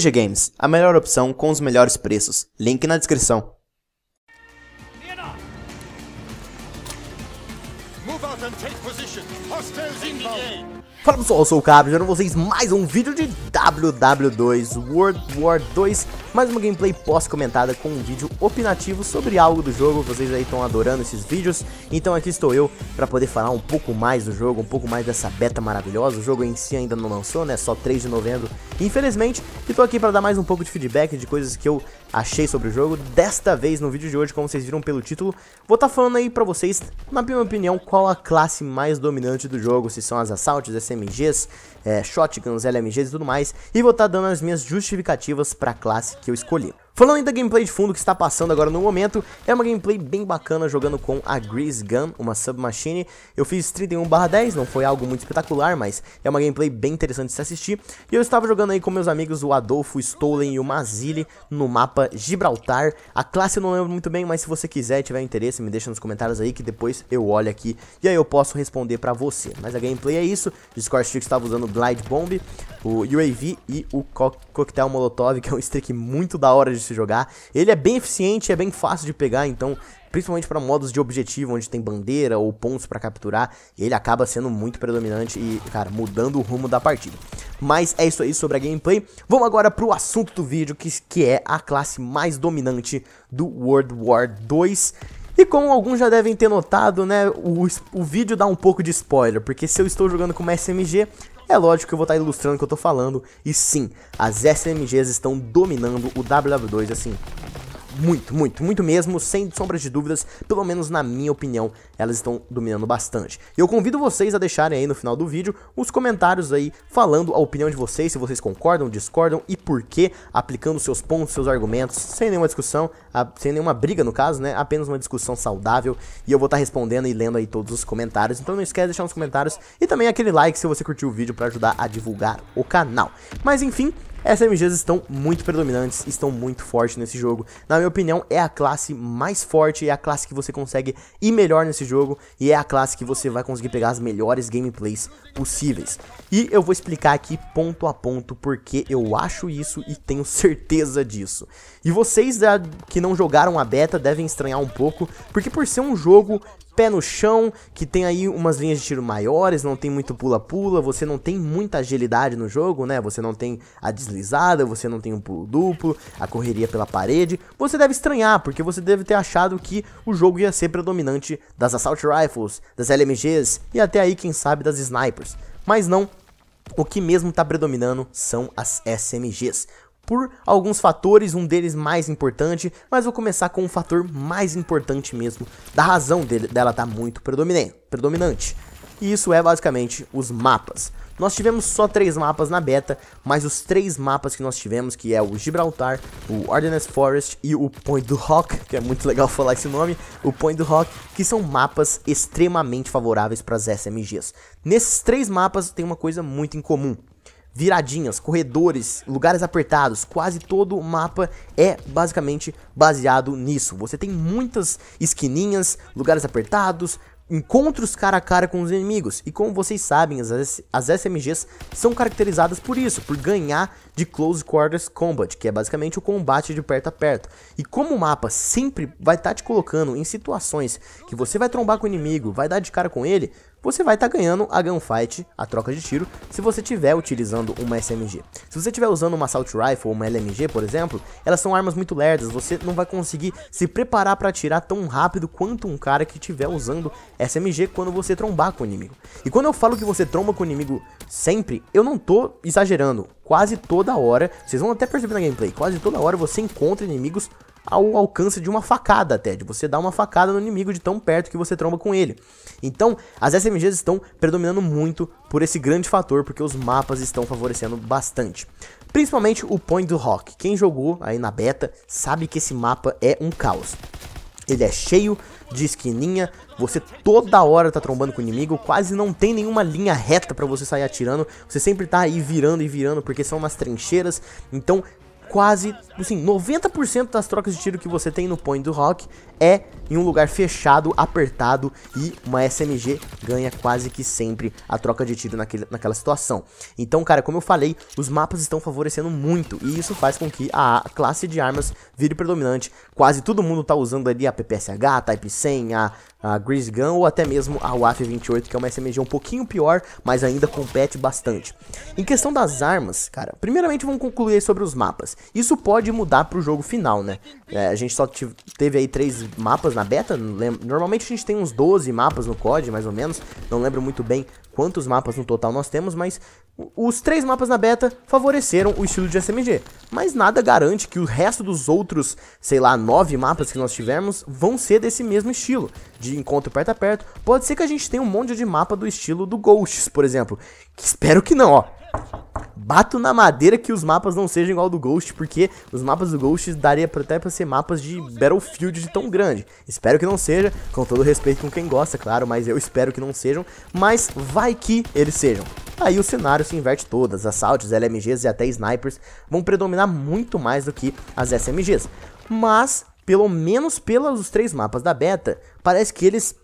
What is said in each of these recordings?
TG Games, a melhor opção com os melhores preços. Link na descrição. Move out and take position. Hostiles Fala pessoal, eu sou o Cabri, jogando vocês mais um vídeo de WW2 World War 2 Mais uma gameplay pós-comentada com um vídeo opinativo sobre algo do jogo Vocês aí estão adorando esses vídeos Então aqui estou eu para poder falar um pouco mais do jogo Um pouco mais dessa beta maravilhosa O jogo em si ainda não lançou, né? Só 3 de novembro, infelizmente E tô aqui para dar mais um pouco de feedback de coisas que eu achei sobre o jogo Desta vez no vídeo de hoje, como vocês viram pelo título Vou estar tá falando aí pra vocês, na minha opinião, qual a classe mais dominante do jogo Se são as assaltes, SMGs, é, eh, shotguns, LMGs e tudo mais, e vou estar tá dando as minhas justificativas para a classe que eu escolhi. Falando ainda da gameplay de fundo que está passando agora no momento, é uma gameplay bem bacana jogando com a Grease Gun, uma submachine. Eu fiz 31 10, não foi algo muito espetacular, mas é uma gameplay bem interessante de se assistir. E eu estava jogando aí com meus amigos o Adolfo, o Stolen e o Mazili no mapa Gibraltar. A classe eu não lembro muito bem, mas se você quiser tiver interesse, me deixa nos comentários aí que depois eu olho aqui e aí eu posso responder pra você. Mas a gameplay é isso, Discord que estava usando o Glide Bomb, o UAV e o co Coquetel Molotov, que é um streak muito da hora de se jogar. Ele é bem eficiente, é bem fácil de pegar, então, principalmente para modos de objetivo, onde tem bandeira ou pontos para capturar, ele acaba sendo muito predominante e, cara, mudando o rumo da partida. Mas é isso aí sobre a gameplay. Vamos agora para o assunto do vídeo, que, que é a classe mais dominante do World War 2. E como alguns já devem ter notado, né, o, o vídeo dá um pouco de spoiler, porque se eu estou jogando com uma SMG, é lógico que eu vou estar tá ilustrando o que eu estou falando, e sim, as SMGs estão dominando o WW2 assim, muito, muito, muito mesmo, sem sombras de dúvidas, pelo menos na minha opinião, elas estão dominando bastante. E eu convido vocês a deixarem aí no final do vídeo os comentários aí falando a opinião de vocês, se vocês concordam, discordam e por quê, aplicando seus pontos, seus argumentos, sem nenhuma discussão, sem nenhuma briga no caso, né? Apenas uma discussão saudável e eu vou estar tá respondendo e lendo aí todos os comentários. Então não esquece de deixar nos comentários e também aquele like se você curtiu o vídeo para ajudar a divulgar o canal. Mas enfim, SMGs estão muito predominantes, estão muito fortes nesse jogo. Na minha opinião, é a classe mais forte, é a classe que você consegue ir melhor nesse jogo e é a classe que você vai conseguir pegar as melhores gameplays possíveis. E eu vou explicar aqui ponto a ponto porque eu acho isso e tenho certeza disso. E vocês eh, que não jogaram a beta devem estranhar um pouco, porque por ser um jogo pé no chão, que tem aí umas linhas de tiro maiores, não tem muito pula-pula, você não tem muita agilidade no jogo, né? Você não tem a deslizada, você não tem um pulo duplo, a correria pela parede. Você deve estranhar, porque você deve ter achado que o jogo ia ser predominante das Assault Rifles, das LMGs e até aí, quem sabe, das Snipers. Mas não, o que mesmo está predominando são as SMGs por alguns fatores, um deles mais importante, mas vou começar com o um fator mais importante mesmo, da razão dele, dela estar tá muito predominante. E isso é basicamente os mapas. Nós tivemos só três mapas na beta, mas os três mapas que nós tivemos, que é o Gibraltar, o Ordinance Forest e o Point do Rock, que é muito legal falar esse nome, o Point do Rock, que são mapas extremamente favoráveis para as SMGs. Nesses três mapas tem uma coisa muito em comum viradinhas, corredores, lugares apertados, quase todo o mapa é basicamente baseado nisso. Você tem muitas esquininhas, lugares apertados, encontros cara a cara com os inimigos. E como vocês sabem, as, as SMGs são caracterizadas por isso, por ganhar de Close Quarters Combat, que é basicamente o combate de perto a perto. E como o mapa sempre vai estar tá te colocando em situações que você vai trombar com o inimigo, vai dar de cara com ele, você vai estar tá ganhando a gunfight, a troca de tiro, se você estiver utilizando uma SMG. Se você estiver usando uma assault rifle ou uma LMG, por exemplo, elas são armas muito lerdas, você não vai conseguir se preparar para atirar tão rápido quanto um cara que estiver usando SMG quando você trombar com o inimigo. E quando eu falo que você tromba com o inimigo sempre, eu não tô exagerando. Quase toda hora, vocês vão até perceber na gameplay, quase toda hora você encontra inimigos ao alcance de uma facada até, de você dar uma facada no inimigo de tão perto que você tromba com ele. Então, as SMGs estão predominando muito por esse grande fator, porque os mapas estão favorecendo bastante. Principalmente o Point do Rock. Quem jogou aí na beta sabe que esse mapa é um caos. Ele é cheio de esquininha, você toda hora tá trombando com o inimigo, quase não tem nenhuma linha reta para você sair atirando, você sempre tá aí virando e virando porque são umas trincheiras, então quase, assim, 90% das trocas de tiro que você tem no Point do Rock é em um lugar fechado, apertado e uma SMG ganha quase que sempre a troca de tiro naquele, naquela situação. Então, cara, como eu falei, os mapas estão favorecendo muito e isso faz com que a classe de armas vire predominante. Quase todo mundo tá usando ali a PPSH, a Type 100, a, a Grease Gun ou até mesmo a WAF-28, que é uma SMG um pouquinho pior, mas ainda compete bastante. Em questão das armas, cara, primeiramente vamos concluir sobre os mapas. Isso pode mudar pro jogo final, né? É, a gente só teve aí três mapas na beta, normalmente a gente tem uns 12 mapas no COD, mais ou menos, não lembro muito bem quantos mapas no total nós temos, mas os três mapas na beta favoreceram o estilo de SMG, mas nada garante que o resto dos outros, sei lá, nove mapas que nós tivermos vão ser desse mesmo estilo, de encontro perto a perto, pode ser que a gente tenha um monte de mapa do estilo do Ghosts, por exemplo, espero que não, ó, Bato na madeira que os mapas não sejam igual ao do Ghost, porque os mapas do Ghost daria até pra ser mapas de Battlefield de tão grande. Espero que não seja, com todo respeito com quem gosta, claro, mas eu espero que não sejam. Mas vai que eles sejam. Aí o cenário se inverte todas, assaltos, LMGs e até snipers vão predominar muito mais do que as SMGs. Mas, pelo menos pelos três mapas da beta, parece que eles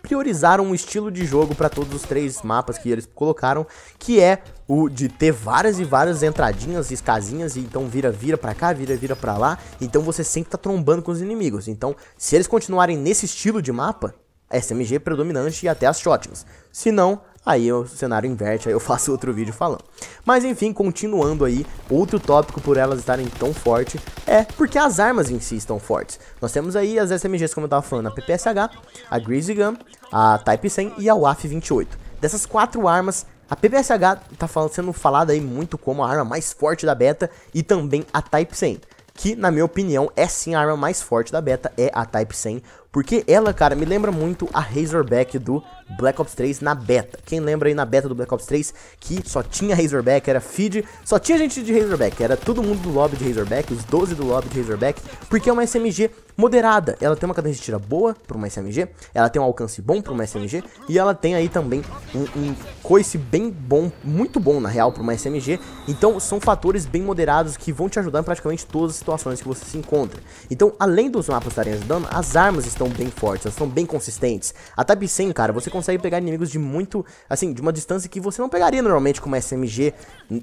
priorizaram um estilo de jogo para todos os três mapas que eles colocaram, que é o de ter várias e várias entradinhas, escasinhas, e então vira, vira pra cá, vira, vira pra lá, então você sempre tá trombando com os inimigos. Então, se eles continuarem nesse estilo de mapa, SMG predominante e até as shotguns. Se não, aí o cenário inverte, aí eu faço outro vídeo falando. Mas enfim, continuando aí, outro tópico por elas estarem tão forte é porque as armas em si estão fortes. Nós temos aí as SMGs, como eu estava falando, a PPSH, a Greasy Gun, a Type 100 e a WAF 28. Dessas quatro armas, a PPSH está sendo falada aí muito como a arma mais forte da beta e também a Type 100 que na minha opinião é sim a arma mais forte da beta, é a Type 100, porque ela, cara, me lembra muito a Razorback do Black Ops 3 na beta. Quem lembra aí na beta do Black Ops 3 que só tinha Razorback, era feed, só tinha gente de Razorback, era todo mundo do lobby de Razorback, os 12 do lobby de Razorback, porque é uma SMG moderada. Ela tem uma cadência de tira boa para uma SMG, ela tem um alcance bom para uma SMG e ela tem aí também um, um coice bem bom, muito bom na real para uma SMG. Então são fatores bem moderados que vão te ajudar em praticamente todas as situações que você se encontra. Então, além dos mapas estarem ajudando, as armas estão bem fortes, elas estão bem consistentes. A Tab 100, cara, você consegue consegue pegar inimigos de muito, assim, de uma distância que você não pegaria normalmente com uma SMG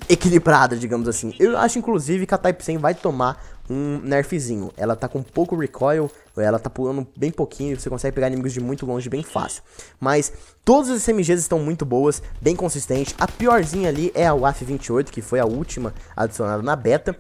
equilibrada, digamos assim. Eu acho, inclusive, que a Type 100 vai tomar um nerfzinho. Ela tá com pouco recoil, ela tá pulando bem pouquinho, você consegue pegar inimigos de muito longe bem fácil. Mas todas as SMGs estão muito boas, bem consistentes. A piorzinha ali é a WAF-28, que foi a última adicionada na beta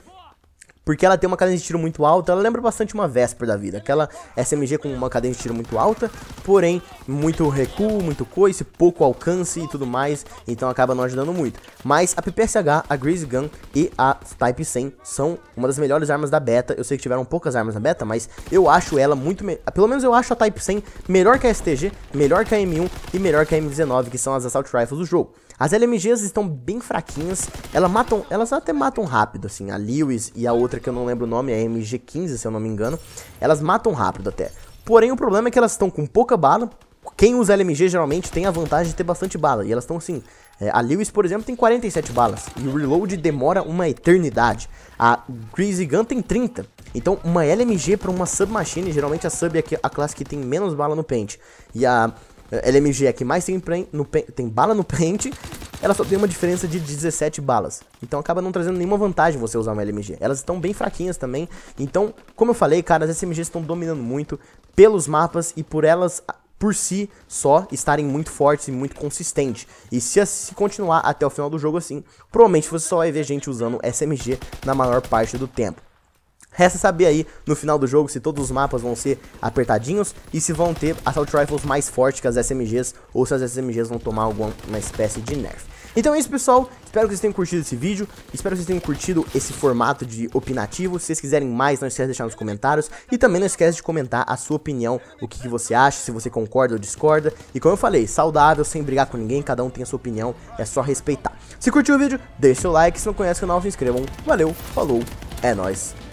porque ela tem uma cadência de tiro muito alta, ela lembra bastante uma Vesper da vida, aquela SMG com uma cadência de tiro muito alta, porém muito recuo, muito coice, pouco alcance e tudo mais, então acaba não ajudando muito. Mas a PPSH, a Grease Gun e a Type 100 são uma das melhores armas da beta, eu sei que tiveram poucas armas na beta, mas eu acho ela muito, pelo menos eu acho a Type 100 melhor que a STG, melhor que a M1 e melhor que a M19, que são as Assault Rifles do jogo. As LMGs estão bem fraquinhas, elas matam, elas até matam rápido, assim, a Lewis e a outra outra que eu não lembro o nome, é MG15, se eu não me engano. Elas matam rápido até. Porém, o problema é que elas estão com pouca bala. Quem usa LMG geralmente tem a vantagem de ter bastante bala. E elas estão assim. É, a Lewis, por exemplo, tem 47 balas. E o reload demora uma eternidade. A Greasy Gun tem 30. Então, uma LMG para uma submachine, geralmente a sub é a classe que tem menos bala no pente. E a LMG é, é que mais tem, no tem bala no pente ela só tem uma diferença de 17 balas. Então acaba não trazendo nenhuma vantagem você usar uma LMG. Elas estão bem fraquinhas também. Então, como eu falei, cara, as SMGs estão dominando muito pelos mapas e por elas por si só estarem muito fortes e muito consistentes. E se, se continuar até o final do jogo assim, provavelmente você só vai ver gente usando SMG na maior parte do tempo. Resta saber aí no final do jogo se todos os mapas vão ser apertadinhos e se vão ter Assault Rifles mais fortes que as SMGs ou se as SMGs vão tomar alguma espécie de nerf. Então é isso pessoal, espero que vocês tenham curtido esse vídeo, espero que vocês tenham curtido esse formato de opinativo, se vocês quiserem mais não esquece de deixar nos comentários e também não esquece de comentar a sua opinião, o que, que você acha, se você concorda ou discorda e como eu falei, saudável, sem brigar com ninguém, cada um tem a sua opinião, é só respeitar. Se curtiu o vídeo, deixa o like, se não conhece o canal se inscrevam, valeu, falou, é nóis!